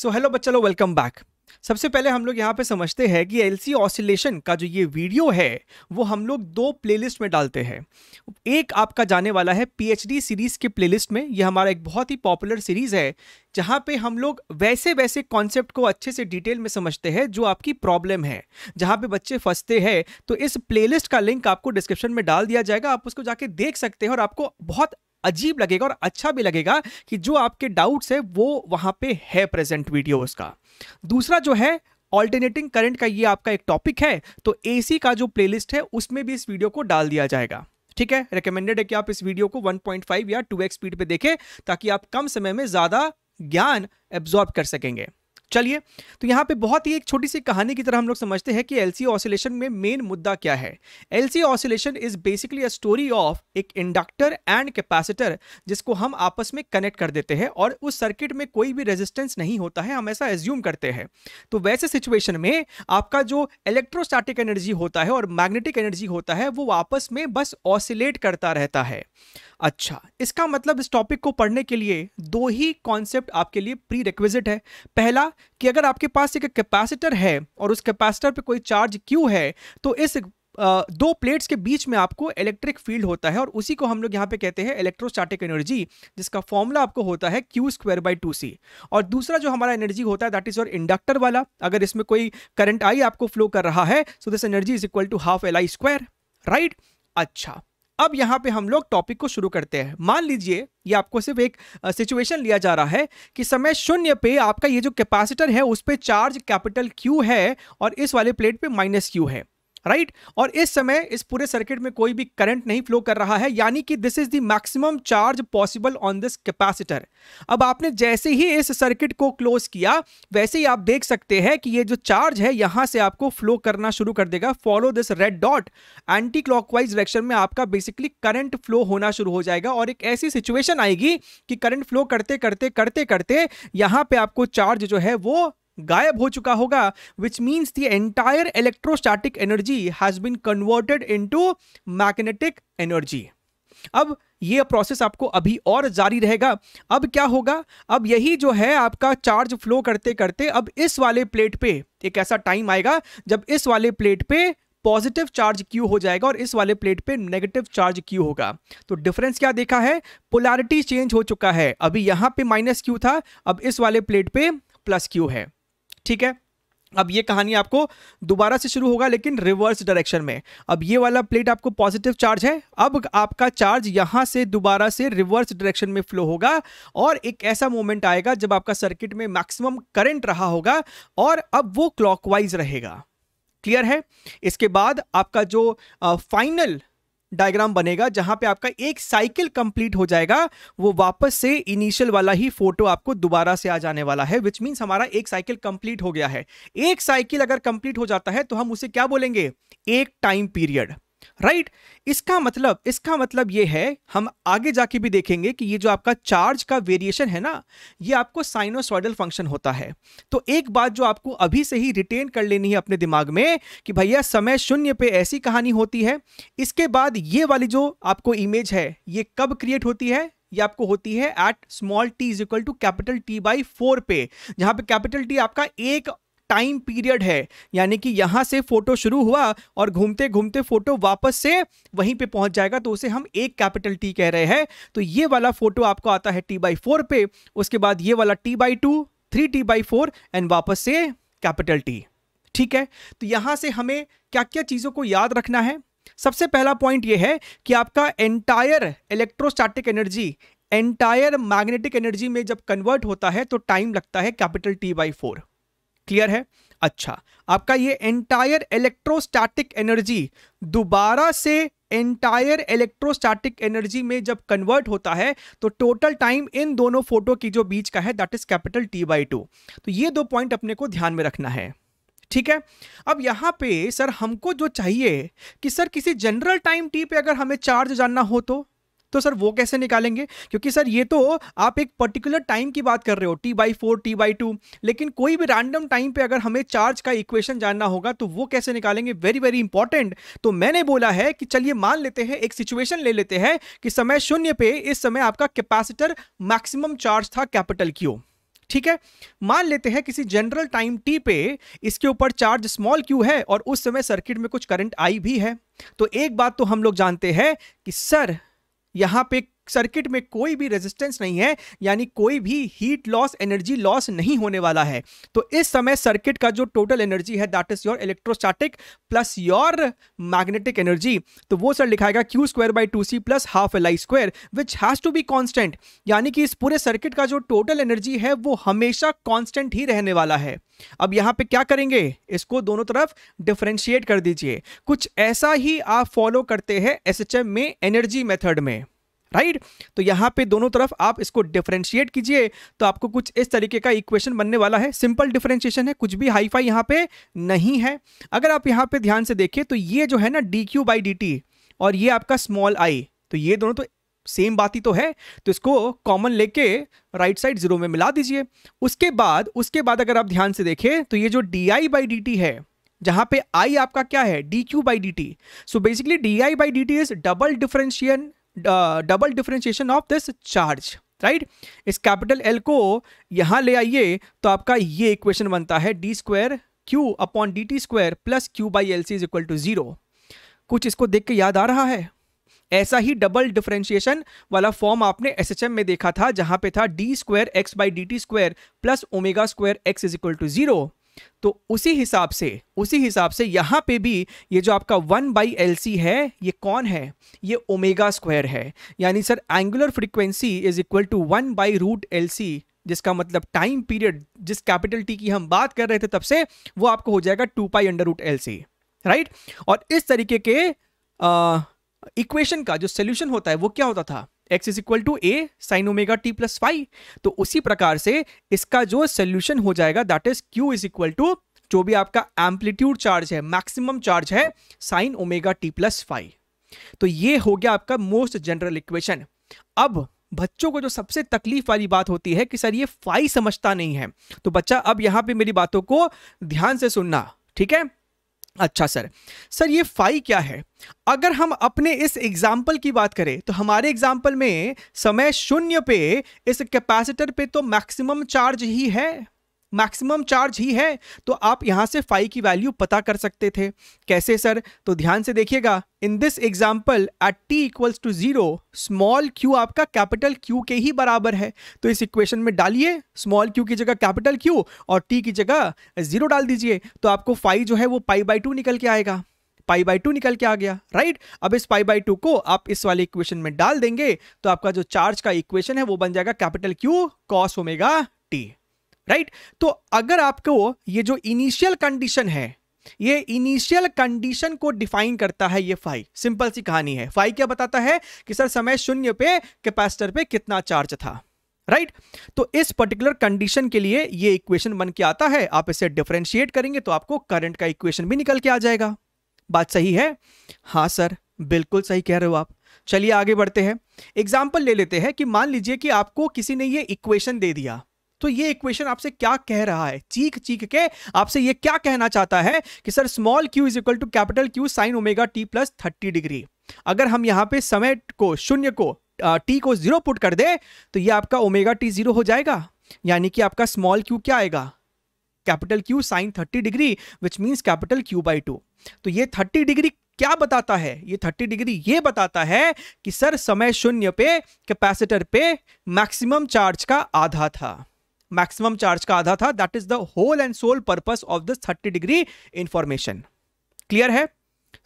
So hello बच्चा लो welcome back सबसे पहले हम लोग यहाँ पे समझते हैं कि एल सी ऑसिलेशन का जो ये वीडियो है वो हम लोग दो प्लेलिस्ट में डालते हैं एक आपका जाने वाला है पीएचडी सीरीज़ के प्लेलिस्ट में ये हमारा एक बहुत ही पॉपुलर सीरीज़ है जहाँ पे हम लोग वैसे वैसे कॉन्सेप्ट को अच्छे से डिटेल में समझते हैं जो आपकी प्रॉब्लम है जहाँ पे बच्चे फंसते हैं तो इस प्लेलिस्ट का लिंक आपको डिस्क्रिप्शन में डाल दिया जाएगा आप उसको जाके देख सकते हैं और आपको बहुत अजीब लगेगा और अच्छा भी लगेगा कि जो आपके डाउट्स है वो वहां पे है प्रेजेंट वीडियोस का दूसरा जो है ऑल्टरनेटिंग करंट का ये आपका एक टॉपिक है तो एसी का जो प्लेलिस्ट है उसमें भी इस वीडियो को डाल दिया जाएगा ठीक है रिकमेंडेड है कि आप इस वीडियो को 1.5 या 2x स्पीड पे देखें ताकि आप कम समय में ज़्यादा ज्ञान एब्जॉर्ब कर सकेंगे चलिए तो यहाँ पे बहुत ही एक छोटी सी कहानी की तरह हम लोग समझते हैं कि एलसी ऑसिलेशन में मेन मुद्दा क्या है LC oscillation is basically a story of एक इंडक्टर एंड कैपेसिटर जिसको हम आपस में कनेक्ट कर देते हैं और उस सर्किट में कोई भी रेजिस्टेंस नहीं होता है हम ऐसा एज्यूम करते हैं तो वैसे सिचुएशन में आपका जो इलेक्ट्रोस्टैटिक एनर्जी होता है और मैग्नेटिक एनर्जी होता है वो आपस में बस ऑसिलेट करता रहता है अच्छा इसका मतलब इस टॉपिक को पढ़ने के लिए दो ही कॉन्सेप्ट आपके लिए प्री रिक्विजिट है पहला कि अगर आपके पास एक कैपेसिटर है और उस कैपेसिटर पे कोई चार्ज क्यू है तो इस दो प्लेट्स के बीच में आपको इलेक्ट्रिक फील्ड होता है और उसी को हम लोग यहाँ पे कहते हैं इलेक्ट्रोस्टैटिक एनर्जी जिसका फॉर्मूला आपको होता है Q square by two C और दूसरा जो हमारा एनर्जी होता है दैट इज और इंडक्टर वाला अगर इसमें कोई करंट आई आपको फ्लो कर रहा है so this energy is equal to half L I square right अच्छा अब यहाँ पे हम लोग टॉपिक को शुरू करते हैं मान लीजिए ये आपको सिर्फ एक सिचुएशन लिया जा रहा है कि समय शून्य पे आपका ये जो कैपेसिटर है उस पर चार्ज कैपिटल क्यू है और इस वाले प्लेट पे माइनस क्यू है राइट और इस समय इस पूरे सर्किट में कोई भी करंट नहीं फ्लो कर रहा है यानी कि this is the maximum charge possible on this capacitor अब आपने जैसे ही इस सर्किट को क्लोज किया वैसे ही आप देख सकते हैं कि ये जो चार्ज है यहां से आपको फ्लो करना शुरू कर देगा follow this red dot anti clockwise direction में आपका बेसिकली करंट फ्लो होना शुरू हो जाएगा और एक ऐसी सिचुएशन आएगी कि करंट फ्लो करते करते करते करते यहां पे आपको चार्ज जो है वो गायब हो चुका होगा which means the entire electrostatic energy has been converted into magnetic energy अब यह प्रोसेस आपको अभी और जारी रहेगा अब क्या होगा अब यही जो है आपका चार्ज फ्लो करते करते अब इस वाले प्लेट पे एक ऐसा टाइम आएगा जब इस वाले प्लेट पे पॉजिटिव चार्ज क्यू हो जाएगा और इस वाले प्लेट पे नेगेटिव चार्ज क्यू होगा तो डिफरेंस क्या देखा है पोलैरिटी चेंज हो चुका है अभी यहाँ पे माइनस क्यू था अब इस वाले प्लेट पे प्लस क्यू है ठीक है अब ये कहानी आपको दोबारा से शुरू होगा लेकिन रिवर्स डायरेक्शन में अब ये वाला प्लेट आपको पॉजिटिव चार्ज है अब आपका चार्ज यहां से दोबारा से रिवर्स डायरेक्शन में फ्लो होगा और एक ऐसा मोमेंट आएगा जब आपका सर्किट में मैक्सिमम करंट रहा होगा और अब वो क्लॉकवाइज रहेगा क्लियर है इसके बाद आपका जो फाइनल uh, डायग्राम बनेगा जहां पे आपका एक साइकिल कंप्लीट हो जाएगा वो वापस से इनिशियल वाला ही फोटो आपको दोबारा से आ जाने वाला है विच मीन्स हमारा एक साइकिल कंप्लीट हो गया है एक साइकिल अगर कंप्लीट हो जाता है तो हम उसे क्या बोलेंगे एक टाइम पीरियड राइट right? इसका मतलब इसका मतलब ये है हम आगे जाके भी देखेंगे कि ये जो आपका चार्ज का वेरिएशन है ना ये आपको साइनोसॉइडल फंक्शन होता है तो एक बात जो आपको अभी से ही रिटेन कर लेनी है अपने दिमाग में कि भैया समय शून्य पे ऐसी कहानी होती है इसके बाद ये वाली जो आपको इमेज है ये कब क्रिएट होती है ये आपको होती है at small T is equal to capital T by four पे जहां पे कैपिटल टी आपका एक टाइम पीरियड है यानी कि यहाँ से फोटो शुरू हुआ और घूमते घूमते फोटो वापस से वहीं पे पहुंच जाएगा तो उसे हम एक कैपिटल टी कह रहे हैं तो ये वाला फोटो आपको आता है टी बाई फोर पे उसके बाद ये वाला T by two three T by four and वापस से कैपिटल टी ठीक है तो यहाँ से हमें क्या क्या चीज़ों को याद रखना है सबसे पहला पॉइंट ये है कि आपका entire electrostatic energy entire magnetic energy में जब कन्वर्ट होता है तो टाइम लगता है capital T by four clear है अच्छा आपका ये एंटायर इलेक्ट्रोस्टैटिक एनर्जी दोबारा से एंटायर इलेक्ट्रोस्टैटिक एनर्जी में जब कन्वर्ट होता है तो टोटल टाइम इन दोनों फोटो की जो बीच का है that is capital T by two तो ये दो पॉइंट अपने को ध्यान में रखना है ठीक है अब यहाँ पे सर हमको जो चाहिए कि सर किसी जनरल टाइम टी पे अगर हमें चार्ज जानना हो तो तो सर वो कैसे निकालेंगे क्योंकि सर ये तो आप एक पर्टिकुलर टाइम की बात कर रहे हो T by four T by two लेकिन कोई भी रैंडम टाइम पे अगर हमें चार्ज का इक्वेशन जानना होगा तो वो कैसे निकालेंगे वेरी वेरी इंपॉर्टेंट तो मैंने बोला है कि चलिए मान लेते हैं एक सिचुएशन ले लेते हैं कि समय शून्य पे इस समय आपका कैपेसिटर मैक्सिमम चार्ज था कैपिटल क्यू ठीक है मान लेते हैं किसी जनरल टाइम टी पे इसके ऊपर चार्ज स्मॉल क्यू है और उस समय सर्किट में कुछ करंट आई भी है तो एक बात तो हम लोग जानते हैं कि सर यहाँ पे सर्किट में कोई भी रेजिस्टेंस नहीं है यानी कोई भी हीट लॉस एनर्जी लॉस नहीं होने वाला है तो इस समय सर्किट का जो टोटल एनर्जी है that is your electrostatic plus your magnetic energy तो वो सर लिखाएगा Q square by two C plus half L I square which has to be constant यानी कि इस पूरे सर्किट का जो टोटल एनर्जी है वो हमेशा कॉन्स्टेंट ही रहने वाला है अब यहां पे क्या करेंगे इसको दोनों तरफ डिफ्रेंशिएट कर दीजिए कुछ ऐसा ही आप फॉलो करते हैं एस में एनर्जी मेथड में राइट तो यहां पे दोनों तरफ आप इसको डिफ्रेंशिएट कीजिए तो आपको कुछ इस तरीके का इक्वेशन बनने वाला है सिंपल डिफ्रेंशिएशन है कुछ भी हाई फाई यहां पे नहीं है अगर आप यहां पे ध्यान से देखिए तो ये जो है ना D Q by D T और ये आपका स्मॉल आई तो ये दोनों तो सेम बात ही तो है तो इसको कॉमन लेके राइट साइड जीरो में मिला दीजिए उसके बाद उसके बाद अगर आप ध्यान से देखें तो ये जो D I by D T है जहां पे आई आपका क्या है D Q by D T so basically D I by D T is double differentiation double differentiation of this charge right इस कैपिटल एल को यहां ले आइए तो आपका ये इक्वेशन बनता है D square Q upon D T square plus Q by L C is equal to zero कुछ इसको देख के याद आ रहा है ऐसा ही डबल डिफ्रेंशिएशन वाला फॉर्म आपने एस में देखा था जहां पे था D square X by D T square plus omega square X is equal to zero तो उसी हिसाब से उसी हिसाब से यहां पे भी ये जो आपका वन बाई एल सी है ये कौन है ये ओमेगा स्क्वायर है यानी sir angular frequency is equal to one by root L जिसका मतलब टाइम पीरियड जिस कैपिटल टी की हम बात कर रहे थे तब से वो आपको हो जाएगा two pi under root L C right और इस तरीके के इक्वेशन का जो सोल्यूशन होता है वो क्या होता था X is equal to A sine omega T plus five तो उसी प्रकार से इसका जो सोल्यूशन हो जाएगा that is Q is equal to जो भी आपका एम्पलीट्यूड चार्ज है मैक्सिमम चार्ज है sine omega T plus five तो ये हो गया आपका मोस्ट जनरल इक्वेशन अब बच्चों को जो सबसे तकलीफ वाली बात होती है कि सर ये फाइव समझता नहीं है तो बच्चा अब यहाँ पे मेरी बातों को ध्यान से सुनना ठीक है अच्छा सर सर ये फाई क्या है अगर हम अपने इस एग्जाम्पल की बात करें तो हमारे एग्जाम्पल में समय शून्य पे इस कैपेसिटर पे तो मैक्सिमम चार्ज ही है मैक्सिमम चार्ज ही है तो आप यहाँ से फाइव की वैल्यू पता कर सकते थे कैसे सर तो ध्यान से देखिएगा in this example at T equals to zero small Q आपका कैपिटल क्यू के ही बराबर है तो इस इक्वेशन में डालिए स्मॉल क्यू की जगह कैपिटल क्यू और टी की जगह जीरो डाल दीजिए तो आपको फाइव जो है वो पाई बाई टू निकल के आएगा पाई बाई टू निकल के आ गया राइट अब इस पाई बाई टू को आप इस वाले इक्वेशन में डाल देंगे तो आपका जो चार्ज का इक्वेशन है वो बन जाएगा capital Q cos omega T right तो अगर आपको ये जो इनिशियल कंडीशन है ये इनिशियल कंडीशन को डिफाइन करता है ये फाई सिंपल सी कहानी है फाई क्या बताता है कि सर समय शून्य पे कैपेसिटर पे कितना चार्ज था राइट right? तो इस पर्टिकुलर कंडीशन के लिए ये इक्वेशन बन के आता है आप इसे डिफ्रेंशिएट करेंगे तो आपको करंट का इक्वेशन भी निकल के आ जाएगा बात सही है हाँ सर बिल्कुल सही कह रहे हो आप चलिए आगे बढ़ते हैं एग्जाम्पल ले लेते हैं कि मान लीजिए कि आपको किसी ने ये इक्वेशन दे दिया तो ये इक्वेशन आपसे क्या कह रहा है चीख चीख के आपसे ये क्या कहना चाहता है कि sir small Q is equal to capital Q sine omega T plus thirty degree अगर हम यहां पे समय को शून्य को टी को जीरो पुट कर दे तो ये आपका ओमेगा टी जीरो हो जाएगा यानी कि आपका स्मॉल क्यू क्या आएगा capital Q sine thirty degree which means capital Q by two तो ये थर्टी डिग्री क्या बताता है ये थर्टी डिग्री ये बताता है कि सर समय शून्य पे कैपेसिटर पे मैक्सिमम चार्ज का आधा था मैक्सिमम चार्ज का आधा था that is the whole and sole purpose of this thirty degree information clear है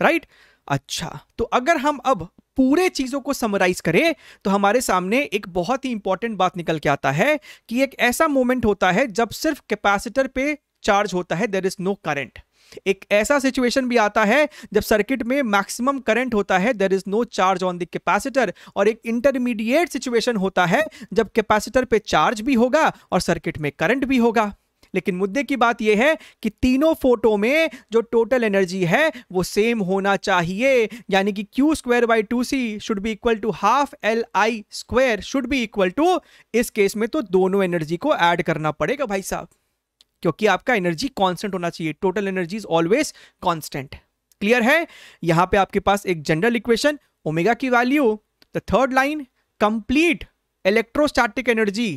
राइट right? अच्छा तो अगर हम अब पूरे चीज़ों को समराइज करें तो हमारे सामने एक बहुत ही इंपॉर्टेंट बात निकल के आता है कि एक ऐसा मोमेंट होता है जब सिर्फ कैपेसिटर पे चार्ज होता है देर इज नो करंट एक ऐसा सिचुएशन भी आता है जब सर्किट में मैक्सिमम करंट होता है there is no charge on the capacitor और एक इंटरमीडिएट सिचुएशन होता है जब कैपेसिटर पे चार्ज भी होगा और सर्किट में करंट भी होगा लेकिन मुद्दे की बात यह है कि तीनों फोटो में जो टोटल एनर्जी है वो सेम होना चाहिए यानी कि Q square by two C should be equal to half L I square should be equal to इस केस में तो दोनों एनर्जी को ऐड करना पड़ेगा भाई साहब क्योंकि आपका एनर्जी कॉन्स्टेंट होना चाहिए total energy is always constant clear है यहां पे आपके पास एक जनरल इक्वेशन ओमेगा की value the third line complete electrostatic energy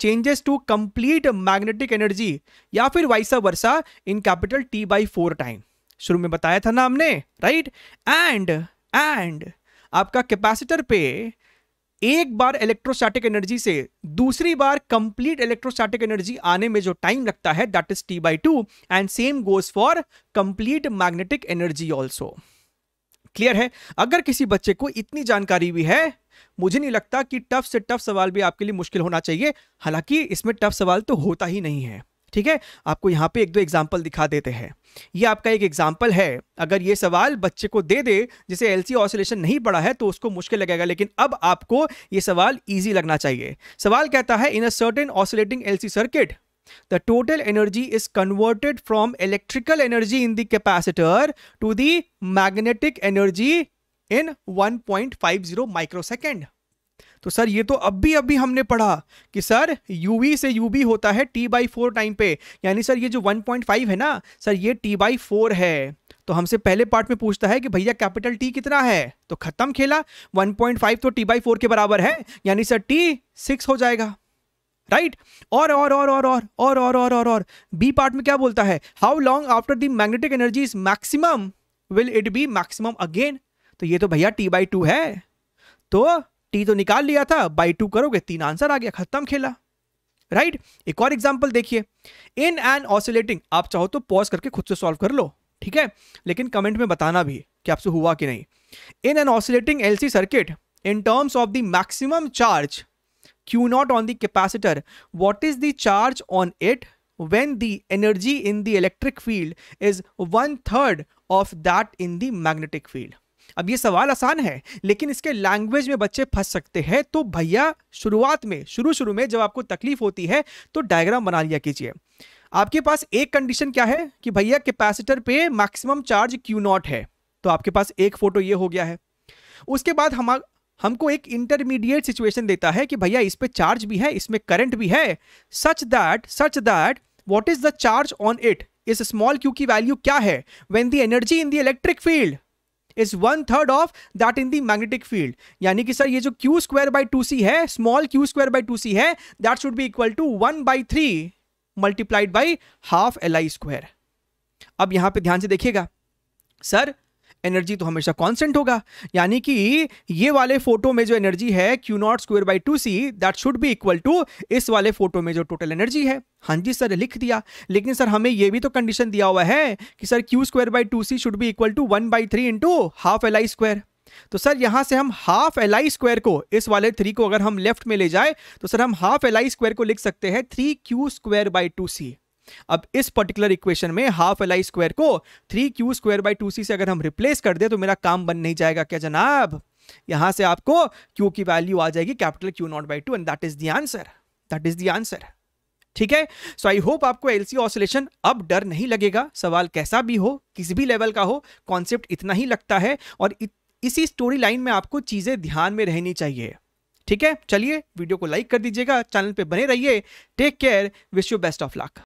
changes to complete magnetic energy या फिर vice versa in capital T by four time शुरू में बताया था ना हमने राइट एंड एंड आपका कैपेसिटर पे एक बार इलेक्ट्रोस्टैटिक एनर्जी से दूसरी बार कंप्लीट इलेक्ट्रोस्टैटिक एनर्जी आने में जो टाइम लगता है that is T by two and same goes for complete magnetic energy also clear है अगर किसी बच्चे को इतनी जानकारी भी है मुझे नहीं लगता कि टफ से टफ सवाल भी आपके लिए मुश्किल होना चाहिए हालांकि इसमें टफ सवाल तो होता ही नहीं है ठीक है आपको यहाँ पे एक दो एग्जाम्पल दिखा देते हैं ये आपका एक एग्जाम्पल है अगर ये सवाल बच्चे को दे दे जिसे एल सी ऑसोलेशन नहीं पड़ा है तो उसको मुश्किल लगेगा लेकिन अब आपको ये सवाल ईजी लगना चाहिए सवाल कहता है in a certain oscillating L C circuit the total is converted from electrical energy in electrical energy to the magnetic energy in one point five zero microsecond तो सर ये तो अब भी अभी हमने पढ़ा कि सर यू से यू होता है टी बाई फोर टाइम पे यानी सर ये जो 1.5 है ना सर ये टी बाई फोर है तो हमसे पहले पार्ट में पूछता है कि भैया कैपिटल टी कितना है तो खत्म खेला 1.5 तो टी बाई फोर के बराबर है यानी सर टी सिक्स हो जाएगा राइट और और और और और और और और और और बी पार्ट में क्या बोलता है how long after the magnetic energy is maximum will it be maximum again तो ये तो भैया टी बाई टू है तो टी तो निकाल लिया था बाई टू करोगे तीन आंसर आ गया खत्म खेला राइट right? एक और एग्जाम्पल देखिए इन एन ऑसिलेटिंग आप चाहो तो पॉज करके खुद से सॉल्व कर लो ठीक है लेकिन कमेंट में बताना भी कि आपसे हुआ कि नहीं in an oscillating LC circuit in terms of the maximum charge Q not on the capacitor what is the charge on it when the energy in the electric field is one third of that in the magnetic field अब ये सवाल आसान है लेकिन इसके language में बच्चे फंस सकते हैं तो भैया शुरुआत में शुरू शुरू में जब आपको तकलीफ होती है तो डायग्राम बना लिया कीजिए आपके पास एक कंडीशन क्या है कि भैया कैपेसिटर पे मैक्सिमम चार्ज क्यू नॉट है तो आपके पास एक फोटो ये हो गया है उसके बाद हम हमको एक इंटरमीडिएट सिचुएशन देता है कि भैया इस पे चार्ज भी है इसमें करंट भी है such that such that what is the charge on it इस स्मॉल क्यू की वैल्यू क्या है when the energy in the electric field is one third of that in the magnetic field यानी कि सर ये जो Q square by two C है small Q square by two C है that should be equal to one by three multiplied by half L I square अब यहां पे ध्यान से देखिएगा सर एनर्जी तो हमेशा कॉन्स्टेंट होगा यानी कि ये वाले फोटो में जो एनर्जी है Q not square by two C that should be equal to इस वाले फोटो में जो टोटल एनर्जी है हाँ जी सर लिख दिया लेकिन सर हमें यह भी तो कंडीशन दिया हुआ है कि sir Q square by two C should be equal to one by three into half L I square तो सर यहां से हम हाफ एल आई स्क्वायर को इस वाले थ्री को अगर हम लेफ्ट में ले जाए तो सर हम हाफ एल आई स्क्वायर को लिख सकते हैं three Q square by two C अब इस पर्टिकुलर इक्वेशन में हाफ एल आई स्क्वायर को three Q square by two C से अगर हम रिप्लेस कर दे तो मेरा काम बन नहीं जाएगा क्या जनाब यहां से आपको क्यू की वैल्यू आ जाएगी capital Q not by two and that is the answer that is the answer ठीक है सो आई होप आपको एलसी ऑसिलेशन अब डर नहीं लगेगा सवाल कैसा भी हो किसी भी लेवल का हो कॉन्सेप्ट इतना ही लगता है और इसी स्टोरी लाइन में आपको चीजें ध्यान में रहनी चाहिए ठीक है चलिए वीडियो को लाइक कर दीजिएगा चैनल पे बने रहिए take care wish you best of luck